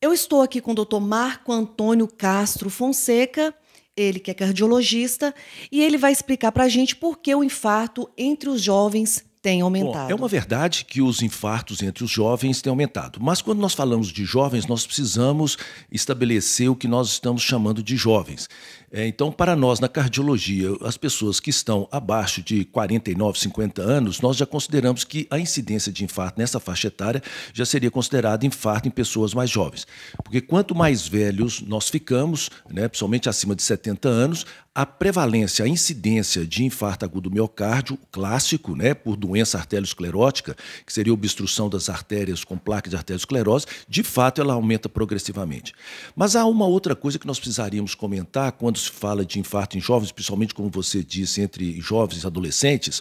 Eu estou aqui com o Dr. Marco Antônio Castro Fonseca, ele que é cardiologista, e ele vai explicar para a gente por que o infarto entre os jovens tem aumentado. Bom, é uma verdade que os infartos entre os jovens têm aumentado, mas quando nós falamos de jovens, nós precisamos estabelecer o que nós estamos chamando de jovens. É, então, para nós, na cardiologia, as pessoas que estão abaixo de 49, 50 anos, nós já consideramos que a incidência de infarto nessa faixa etária já seria considerada infarto em pessoas mais jovens. Porque quanto mais velhos nós ficamos, né, principalmente acima de 70 anos, a prevalência, a incidência de infarto agudo miocárdio clássico, né, por doença arteriosclerótica, que seria obstrução das artérias com placa de arteriosclerose, de fato ela aumenta progressivamente. Mas há uma outra coisa que nós precisaríamos comentar quando se fala de infarto em jovens, principalmente como você disse, entre jovens e adolescentes,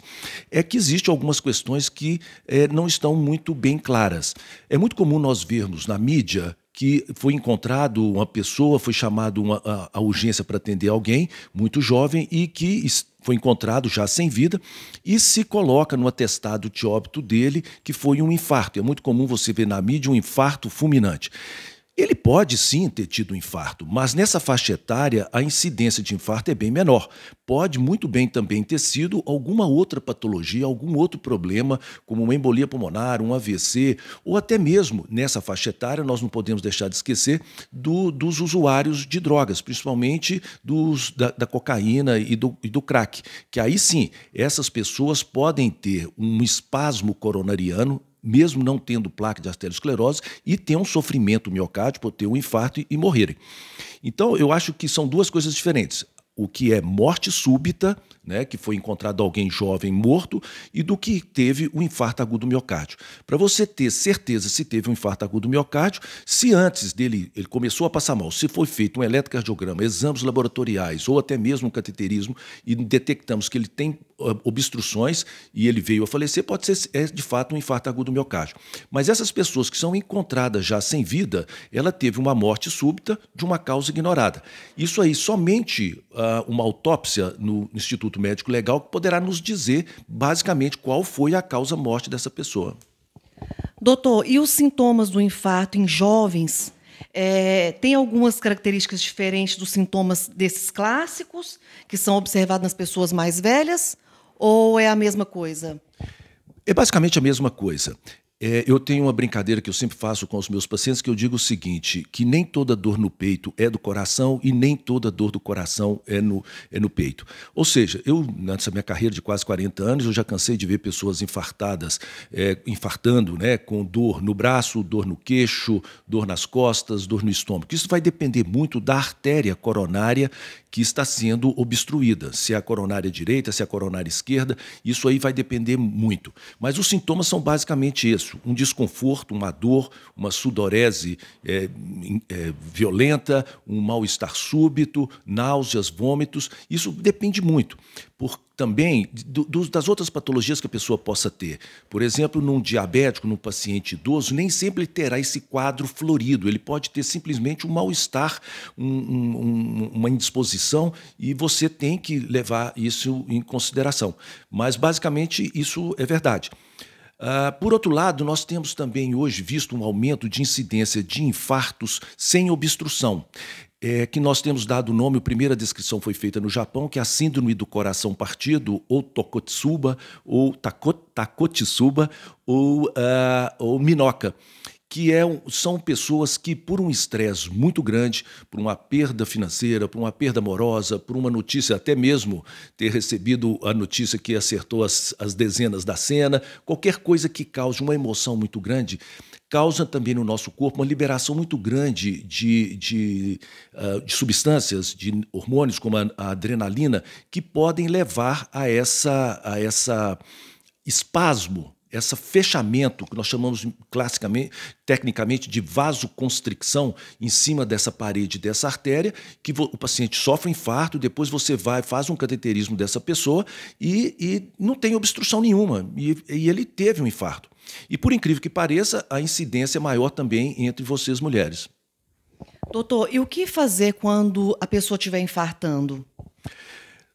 é que existem algumas questões que é, não estão muito bem claras. É muito comum nós vermos na mídia que foi encontrado uma pessoa, foi chamado uma, a, a urgência para atender alguém muito jovem e que foi encontrado já sem vida e se coloca no atestado de óbito dele que foi um infarto. É muito comum você ver na mídia um infarto fulminante. Ele pode sim ter tido um infarto, mas nessa faixa etária a incidência de infarto é bem menor. Pode muito bem também ter sido alguma outra patologia, algum outro problema, como uma embolia pulmonar, um AVC, ou até mesmo nessa faixa etária, nós não podemos deixar de esquecer do, dos usuários de drogas, principalmente dos, da, da, cocaína e do, e do crack. Que aí sim, essas pessoas podem ter um espasmo coronariano mesmo não tendo placa de arteriosclerose, e ter um sofrimento miocárdico, ter um infarto e morrerem. Então, eu acho que são duas coisas diferentes o que é morte súbita, né, que foi encontrado alguém jovem morto, e do que teve o um infarto agudo do miocárdio. Para você ter certeza se teve um infarto agudo do miocárdio, se antes dele ele começou a passar mal, se foi feito um eletrocardiograma, exames laboratoriais ou até mesmo um cateterismo e detectamos que ele tem ah, obstruções e ele veio a falecer, pode ser é, de fato um infarto agudo do miocárdio. Mas essas pessoas que são encontradas já sem vida, ela teve uma morte súbita de uma causa ignorada. Isso aí somente ah, ah, uma autópsia no Instituto Médico Legal que poderá nos dizer basicamente qual foi a causa morte dessa pessoa. Doutor, e os sintomas do infarto em jovens é, tem algumas características diferentes dos sintomas desses clássicos, que são observados nas pessoas mais velhas, ou é a mesma coisa? É basicamente a mesma coisa. É, eu tenho uma brincadeira que eu sempre faço com os meus pacientes que eu digo o seguinte: que nem toda dor no peito é do coração e nem toda dor do coração é no, é no peito. Ou seja, eu, nessa minha carreira de quase 40 anos, eu já cansei de ver pessoas infartadas, é, infartando, né, com dor no braço, dor no queixo, dor nas costas, dor no estômago. Isso vai depender muito da artéria coronária que está sendo obstruída. Se é a coronária direita, se é a coronária esquerda, isso aí vai depender muito. Mas os sintomas são basicamente isso isso, um desconforto, uma dor, uma sudorese é, é, violenta, um mal-estar súbito, náuseas, vômitos. Isso depende muito. Por, também do, das outras patologias que a pessoa possa ter. Por exemplo, num diabético, num paciente idoso, nem sempre terá esse quadro florido. Ele pode ter simplesmente um mal-estar, um, um, uma indisposição, e você tem que levar isso em consideração. Mas, basicamente, isso é verdade. Ah, por outro lado, nós temos também hoje visto um aumento de incidência de infartos sem obstrução. É, que nós temos dado o nome, a primeira descrição foi feita no Japão, que é a síndrome do coração partido, ou Tokotsuba, ou Takotsuba, ou, uh, ou Minoca que é, são pessoas que, por um estresse muito grande, por uma perda financeira, por uma perda amorosa, por uma notícia, até mesmo ter recebido a notícia que acertou as, as dezenas da cena, qualquer coisa que cause uma emoção muito grande, causa também no nosso corpo uma liberação muito grande de, de, uh, de substâncias, de hormônios como a, a, adrenalina, que podem levar a essa, a essa espasmo esse fechamento que nós chamamos classicamente, tecnicamente de vasoconstricção em cima dessa parede, dessa artéria, que o paciente sofre um infarto, depois você vai, faz um cateterismo dessa pessoa e, e não tem obstrução nenhuma, e, e ele teve um infarto. E por incrível que pareça, a incidência é maior também entre vocês mulheres. Doutor, e o que fazer quando a pessoa estiver infartando?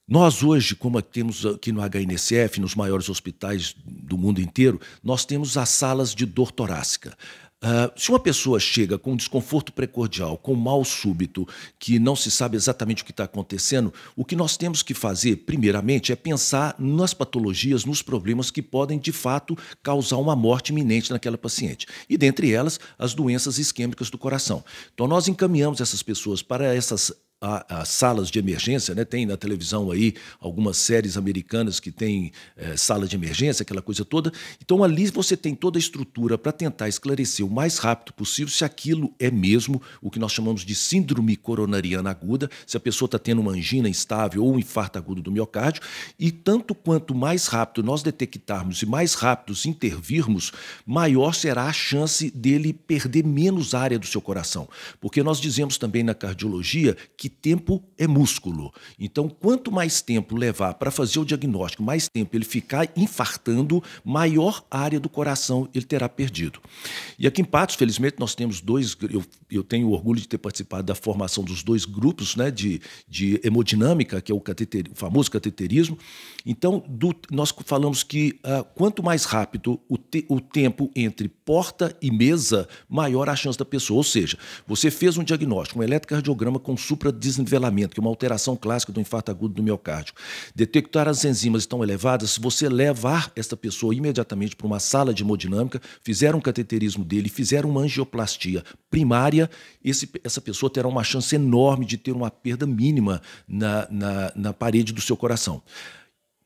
Nós hoje, como é temos aqui no HNSF, nos maiores hospitais do mundo inteiro, nós temos as salas de dor torácica. Uh, se uma pessoa chega com desconforto precordial, com mal súbito, que não se sabe exatamente o que está acontecendo, o que nós temos que fazer, primeiramente, é pensar nas patologias, nos problemas que podem, de fato, causar uma morte iminente naquela paciente. E, dentre elas, as doenças isquêmicas do coração. Então, nós encaminhamos essas pessoas para essas a, a, salas de emergência, né? Tem na televisão aí algumas séries americanas que tem é, sala de emergência, aquela coisa toda. Então ali você tem toda a estrutura para tentar esclarecer o mais rápido possível se aquilo é mesmo o que nós chamamos de síndrome coronariana aguda, se a pessoa está tendo uma angina instável ou um infarto agudo do miocárdio. E tanto quanto mais rápido nós detectarmos e mais rápidos intervirmos, maior será a chance dele perder menos área do seu coração, porque nós dizemos também na cardiologia que que tempo é músculo. Então, quanto mais tempo levar para fazer o diagnóstico, mais tempo ele ficar infartando, maior área do coração ele terá perdido. E aqui em Patos, felizmente, nós temos dois. Eu, eu tenho orgulho de ter participado da formação dos dois grupos né, de, de hemodinâmica, que é o, cateter, o famoso cateterismo. Então, do, nós falamos que uh, quanto mais rápido o, te, o tempo entre porta e mesa, maior a chance da pessoa. Ou seja, você fez um diagnóstico, um eletrocardiograma com supra desnivelamento, que é uma alteração clássica do infarto agudo do miocárdio, detectar as enzimas estão elevadas, se você levar essa pessoa imediatamente para uma sala de hemodinâmica, fizer um cateterismo dele, fizer uma angioplastia primária, esse, essa pessoa terá uma chance enorme de ter uma perda mínima na, na, na parede do seu coração.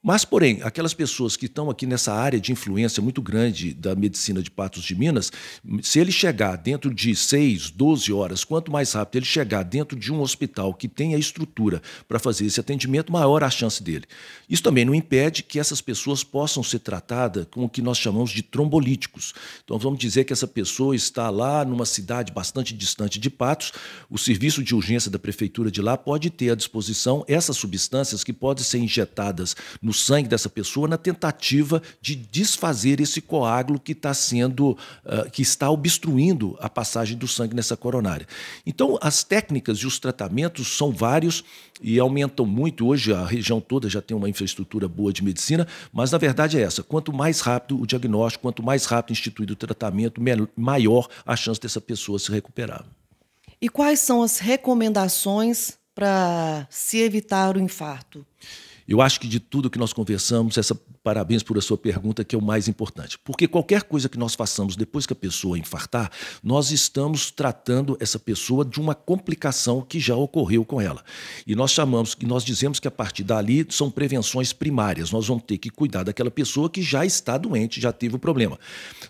Mas, porém, aquelas pessoas que estão aqui nessa área de influência muito grande da medicina de Patos de Minas, se ele chegar dentro de 6, 12 horas, quanto mais rápido ele chegar dentro de um hospital que tenha estrutura para fazer esse atendimento, maior a chance dele. Isso também não impede que essas pessoas possam ser tratadas com o que nós chamamos de trombolíticos. Então, vamos dizer que essa pessoa está lá numa cidade bastante distante de Patos, o serviço de urgência da prefeitura de lá pode ter à disposição essas substâncias que podem ser injetadas no no sangue dessa pessoa na tentativa de desfazer esse coágulo que está sendo, uh, que está obstruindo a passagem do sangue nessa coronária. Então, as técnicas e os tratamentos são vários e aumentam muito. Hoje a região toda já tem uma infraestrutura boa de medicina, mas na verdade é essa: quanto mais rápido o diagnóstico, quanto mais rápido instituído o tratamento, maior a chance dessa pessoa se recuperar. E quais são as recomendações para se evitar o infarto? Eu acho que de tudo que nós conversamos, essa Parabéns por a sua pergunta, que é o mais importante. Porque qualquer coisa que nós façamos depois que a pessoa infartar, nós estamos tratando essa pessoa de uma complicação que já ocorreu com ela. E nós chamamos, e nós dizemos que a partir dali são prevenções primárias. Nós vamos ter que cuidar daquela pessoa que já está doente, já teve o problema.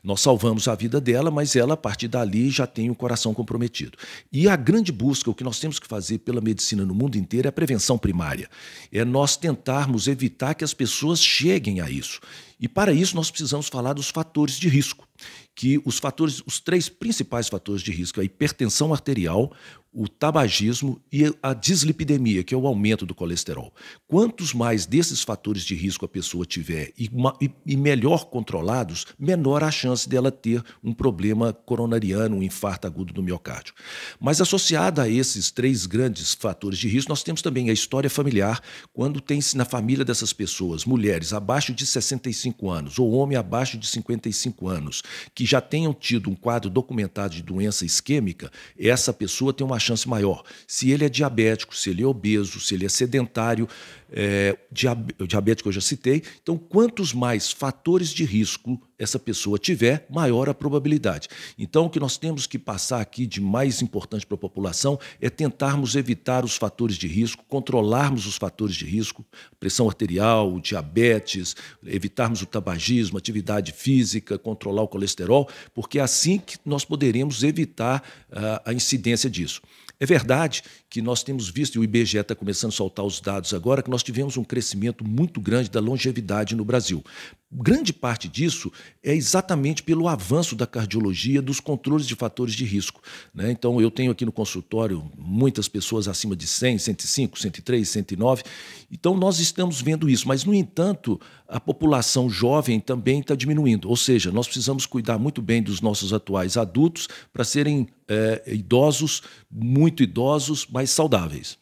Nós salvamos a vida dela, mas ela, a partir dali, já tem o coração comprometido. E a grande busca, o que nós temos que fazer pela medicina no mundo inteiro é a prevenção primária. É nós tentarmos evitar que as pessoas cheguem isso. E para isso nós precisamos falar dos fatores de risco, que os fatores, os três principais fatores de risco, a hipertensão arterial, o tabagismo e a dislipidemia, que é o aumento do colesterol. Quantos mais desses fatores de risco a pessoa tiver e, e melhor controlados, menor a chance dela ter um problema coronariano, um infarto agudo do miocárdio. Mas associada a esses três grandes fatores de risco, nós temos também a história familiar, quando tem-se na família dessas pessoas mulheres abaixo de 65 55 anos ou homem abaixo de 55 anos que já tenham tido um quadro documentado de doença isquêmica, essa pessoa tem uma chance maior. Se ele é diabético, se ele é obeso, se ele é sedentário, é, diabético eu já citei. Então, quantos mais fatores de risco essa pessoa tiver, maior a probabilidade. Então, o que nós temos que passar aqui de mais importante para a população é tentarmos evitar os fatores de risco, controlarmos os fatores de risco, pressão arterial, diabetes, evitarmos o tabagismo, atividade física, controlar o colesterol, porque é assim que nós poderemos evitar uh, a incidência disso. É verdade que nós temos visto, e o IBGE está começando a soltar os dados agora, que nós nós tivemos um crescimento muito grande da longevidade no Brasil. Grande parte disso é exatamente pelo avanço da cardiologia, dos controles de fatores de risco. Né? Então, eu tenho aqui no consultório muitas pessoas acima de 100, 105, 103, 109. Então, nós estamos vendo isso. Mas, no entanto, a população jovem também está diminuindo. Ou seja, nós precisamos cuidar muito bem dos nossos atuais adultos para serem é, idosos, muito idosos, mas saudáveis.